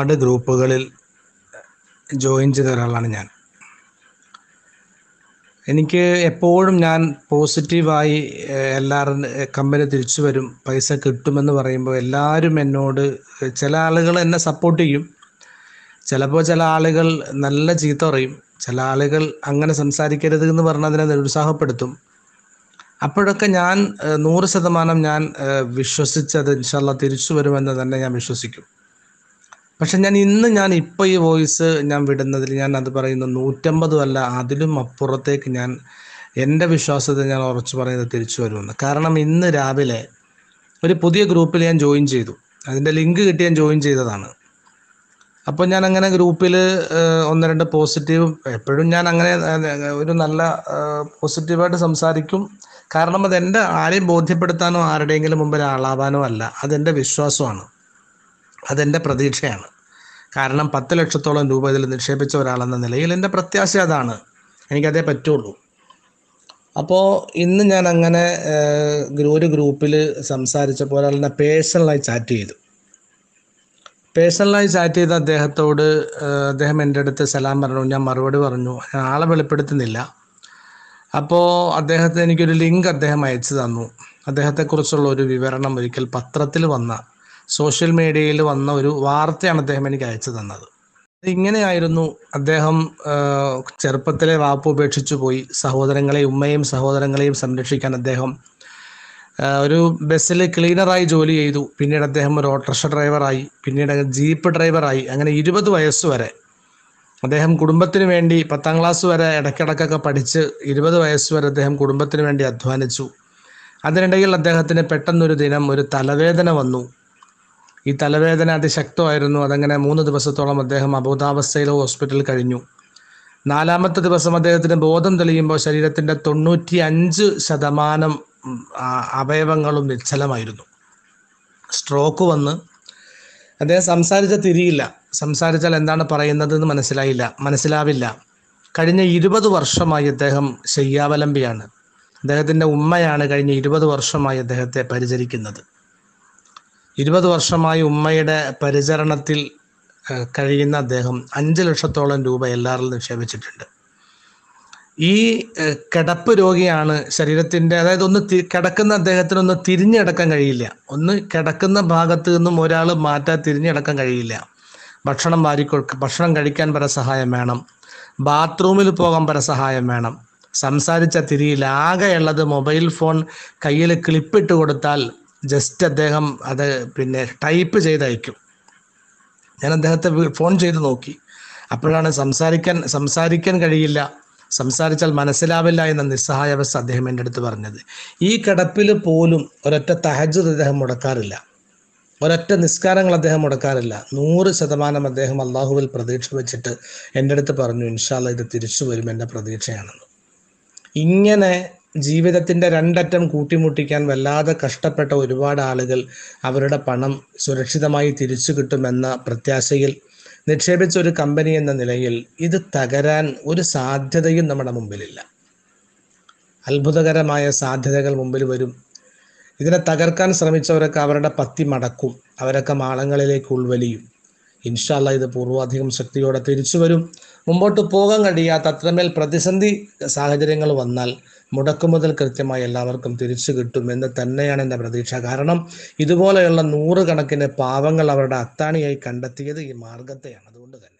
ഒരുപാട് ഗ്രൂപ്പുകളിൽ ജോയിൻ ചെയ്ത ഒരാളാണ് ഞാൻ എനിക്ക് എപ്പോഴും ഞാൻ പോസിറ്റീവായി എല്ലാവരും കമ്പനി തിരിച്ചു വരും പൈസ കിട്ടുമെന്ന് പറയുമ്പോൾ എല്ലാവരും എന്നോട് ചില ആളുകൾ എന്നെ സപ്പോർട്ട് ചെയ്യും ചിലപ്പോൾ ചില ആളുകൾ നല്ല ചീത്ത പറയും ചില ആളുകൾ അങ്ങനെ സംസാരിക്കരുത് എന്ന് പറഞ്ഞാൽ അതിനെ നിരുത്സാഹപ്പെടുത്തും അപ്പോഴൊക്കെ ഞാൻ നൂറ് ശതമാനം ഞാൻ വിശ്വസിച്ചത് ഇൻഷാല്ല തിരിച്ചു വരുമെന്ന് തന്നെ ഞാൻ വിശ്വസിക്കും പക്ഷെ ഞാൻ ഇന്ന് ഞാൻ ഇപ്പൊ ഈ വോയിസ് ഞാൻ വിടുന്നതിൽ ഞാൻ അത് പറയുന്ന നൂറ്റമ്പതും അല്ല അതിലും അപ്പുറത്തേക്ക് ഞാൻ എൻ്റെ വിശ്വാസത്തിൽ ഞാൻ ഉറച്ചു പറയുന്നത് തിരിച്ചു വരുമെന്ന് കാരണം ഇന്ന് രാവിലെ ഒരു പുതിയ ഗ്രൂപ്പിൽ ഞാൻ ജോയിൻ ചെയ്തു അതിൻ്റെ ലിങ്ക് കിട്ടി ഞാൻ ജോയിൻ ചെയ്തതാണ് അപ്പോൾ ഞാൻ അങ്ങനെ ഗ്രൂപ്പിൽ ഒന്ന് രണ്ട് പോസിറ്റീവ് എപ്പോഴും ഞാൻ അങ്ങനെ ഒരു നല്ല പോസിറ്റീവായിട്ട് സംസാരിക്കും കാരണം അത് എൻ്റെ ആരെയും ബോധ്യപ്പെടുത്താനോ ആരുടെയെങ്കിലും മുമ്പിൽ ആളാവാനോ അല്ല അതെൻ്റെ വിശ്വാസമാണ് അതെൻ്റെ പ്രതീക്ഷയാണ് കാരണം പത്ത് ലക്ഷത്തോളം രൂപ ഇതിൽ നിക്ഷേപിച്ച ഒരാളെന്ന നിലയിൽ എൻ്റെ പ്രത്യാശ അതാണ് എനിക്കതേ പറ്റുള്ളൂ അപ്പോൾ ഇന്ന് ഞാൻ അങ്ങനെ ഒരു ഗ്രൂപ്പിൽ സംസാരിച്ചപ്പോൾ ഒരാളിനെ പേഴ്സണലായി ചാറ്റ് ചെയ്തു പേഴ്സണലായി ചാറ്റ് ചെയ്ത അദ്ദേഹത്തോട് അദ്ദേഹം എൻ്റെ അടുത്ത് സലാം പറഞ്ഞു ഞാൻ മറുപടി പറഞ്ഞു ഞാൻ ആളെ വെളിപ്പെടുത്തുന്നില്ല അപ്പോൾ അദ്ദേഹത്തെ എനിക്കൊരു ലിങ്ക് അദ്ദേഹം അയച്ചു തന്നു അദ്ദേഹത്തെക്കുറിച്ചുള്ള ഒരു വിവരണം ഒരിക്കൽ പത്രത്തിൽ വന്ന സോഷ്യൽ മീഡിയയിൽ വന്ന ഒരു വാർത്തയാണ് അദ്ദേഹം എനിക്ക് അയച്ചു തന്നത് ഇങ്ങനെയായിരുന്നു അദ്ദേഹം ചെറുപ്പത്തിലെ വാപ്പ് ഉപേക്ഷിച്ചു പോയി സഹോദരങ്ങളെ ഉമ്മയും സഹോദരങ്ങളെയും സംരക്ഷിക്കാൻ അദ്ദേഹം ഒരു ബസ്സിൽ ക്ലീനറായി ജോലി ചെയ്തു പിന്നീട് അദ്ദേഹം ഒരു ഓട്ടോറിക്ഷ ഡ്രൈവറായി പിന്നീട് ജീപ്പ് ഡ്രൈവറായി അങ്ങനെ ഇരുപത് വയസ്സ് വരെ അദ്ദേഹം കുടുംബത്തിന് വേണ്ടി പത്താം ക്ലാസ് വരെ ഇടയ്ക്കിടക്കൊക്കെ പഠിച്ച് ഇരുപത് വയസ്സ് വരെ അദ്ദേഹം കുടുംബത്തിന് വേണ്ടി അധ്വാനിച്ചു അതിനിടയിൽ അദ്ദേഹത്തിന് പെട്ടെന്നൊരു ദിനം ഒരു തലവേദന വന്നു ഈ തലവേദന അതിശക്തമായിരുന്നു അതങ്ങനെ മൂന്ന് ദിവസത്തോളം അദ്ദേഹം അബോധാവസ്ഥയിലോ ഹോസ്പിറ്റലിൽ കഴിഞ്ഞു നാലാമത്തെ ദിവസം അദ്ദേഹത്തിന് ബോധം തെളിയുമ്പോൾ ശരീരത്തിന്റെ തൊണ്ണൂറ്റി അഞ്ച് ശതമാനം അവയവങ്ങളും നിശ്ചലമായിരുന്നു സ്ട്രോക്ക് വന്ന് അദ്ദേഹം സംസാരിച്ച തിരിയില്ല സംസാരിച്ചാൽ എന്താണ് പറയുന്നതെന്ന് മനസ്സിലായില്ല മനസ്സിലാവില്ല കഴിഞ്ഞ ഇരുപത് വർഷമായി അദ്ദേഹം ശയ്യാവലംബിയാണ് അദ്ദേഹത്തിൻ്റെ ഉമ്മയാണ് കഴിഞ്ഞ ഇരുപത് വർഷമായി അദ്ദേഹത്തെ പരിചരിക്കുന്നത് ഇരുപത് വർഷമായി ഉമ്മയുടെ പരിചരണത്തിൽ കഴിയുന്ന അദ്ദേഹം അഞ്ച് ലക്ഷത്തോളം രൂപ എല്ലാവരിൽ നിക്ഷേപിച്ചിട്ടുണ്ട് ഈ കിടപ്പ് രോഗിയാണ് ശരീരത്തിൻ്റെ അതായത് ഒന്ന് കിടക്കുന്ന അദ്ദേഹത്തിന് ഒന്ന് തിരിഞ്ഞടക്കാൻ കഴിയില്ല ഒന്ന് കിടക്കുന്ന ഭാഗത്ത് നിന്നും ഒരാൾ മാറ്റാൻ തിരിഞ്ഞടക്കാൻ കഴിയില്ല ഭക്ഷണം വാരിക്കൊടുക്ക ഭക്ഷണം കഴിക്കാൻ സഹായം വേണം ബാത്റൂമിൽ പോകാൻ സഹായം വേണം സംസാരിച്ച തിരിയിൽ ആകെയുള്ളത് മൊബൈൽ ഫോൺ കയ്യിൽ ക്ലിപ്പിട്ട് കൊടുത്താൽ ജസ്റ്റ് അദ്ദേഹം അത് പിന്നെ ടൈപ്പ് ചെയ്തയക്കും ഞാൻ അദ്ദേഹത്തെ ഫോൺ ചെയ്ത് നോക്കി അപ്പോഴാണ് സംസാരിക്കാൻ സംസാരിക്കാൻ കഴിയില്ല സംസാരിച്ചാൽ മനസ്സിലാവില്ല എന്ന നിസ്സഹായാവസ്ഥ അദ്ദേഹം എൻ്റെ അടുത്ത് പറഞ്ഞത് ഈ കിടപ്പിൽ പോലും ഒരൊറ്റ തഹജത് അദ്ദേഹം മുടക്കാറില്ല ഒരൊറ്റ നിസ്കാരങ്ങൾ അദ്ദേഹം മുടക്കാറില്ല നൂറ് ശതമാനം അദ്ദേഹം അള്ളാഹുവിൽ പ്രതീക്ഷ വെച്ചിട്ട് എൻ്റെ അടുത്ത് പറഞ്ഞു ഇൻഷാല്ല ഇത് തിരിച്ചു വരും എൻ്റെ പ്രതീക്ഷയാണെന്ന് ഇങ്ങനെ ജീവിതത്തിൻ്റെ രണ്ടറ്റം കൂട്ടിമുട്ടിക്കാൻ വല്ലാതെ കഷ്ടപ്പെട്ട ഒരുപാട് ആളുകൾ അവരുടെ പണം സുരക്ഷിതമായി തിരിച്ചു കിട്ടുമെന്ന പ്രത്യാശയിൽ നിക്ഷേപിച്ച ഒരു കമ്പനി എന്ന നിലയിൽ ഇത് തകരാൻ ഒരു സാധ്യതയും നമ്മുടെ മുമ്പിലില്ല അത്ഭുതകരമായ സാധ്യതകൾ മുമ്പിൽ വരും ഇതിനെ തകർക്കാൻ ശ്രമിച്ചവരൊക്കെ അവരുടെ പത്തി മടക്കും അവരൊക്കെ മാളങ്ങളിലേക്ക് ഉൾവലിയും ഇൻഷാല്ല ഇത് പൂർവാധികം ശക്തിയോടെ തിരിച്ചു വരും മുമ്പോട്ട് പോകാൻ കഴിയാത്ത അത്രമേൽ പ്രതിസന്ധി സാഹചര്യങ്ങൾ വന്നാൽ മുടക്കുമുതൽ കൃത്യമായി എല്ലാവർക്കും തിരിച്ചു കിട്ടും എന്ന് തന്നെയാണ് എൻ്റെ പ്രതീക്ഷ കാരണം ഇതുപോലെയുള്ള നൂറുകണക്കിന് പാവങ്ങൾ അവരുടെ അത്താണിയായി കണ്ടെത്തിയത് ഈ മാർഗത്തെയാണ് അതുകൊണ്ട് തന്നെ